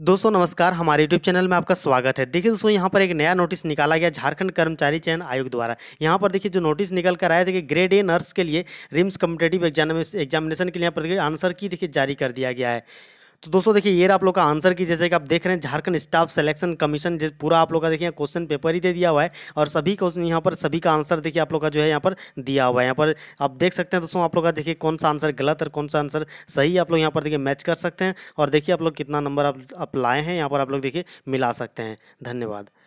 दोस्तों नमस्कार हमारे यूट्यूब चैनल में आपका स्वागत है देखिए दोस्तों यहाँ पर एक नया नोटिस निकाला गया झारखंड कर्मचारी चयन आयोग द्वारा यहाँ पर देखिए जो नोटिस निकल कर आया था कि ग्रेड ए नर्स के लिए रिम्स कम्पिटेटिव एग्जामिनेशन के लिए यहाँ पर आंसर की देखिए जारी कर दिया गया है तो दोस्तों देखिए ये आप लोग का आंसर की जैसे कि आप देख रहे हैं झारखंड स्टाफ सिलेक्शन कमीशन जिस पूरा आप लोग का देखिए क्वेश्चन पेपर ही दे दिया हुआ है और सभी क्वेश्चन यहाँ पर सभी का आंसर देखिए आप लोग का जो है यहाँ पर दिया हुआ है यहाँ पर आप देख सकते हैं दोस्तों आप लोग का देखिए कौन सा आंसर गलत और कौन सा आंसर सही आप लोग यहाँ पर देखिए मैच कर सकते हैं और देखिए आप लोग कितना नंबर आप लाए हैं यहाँ पर आप लोग देखिए मिला सकते हैं धन्यवाद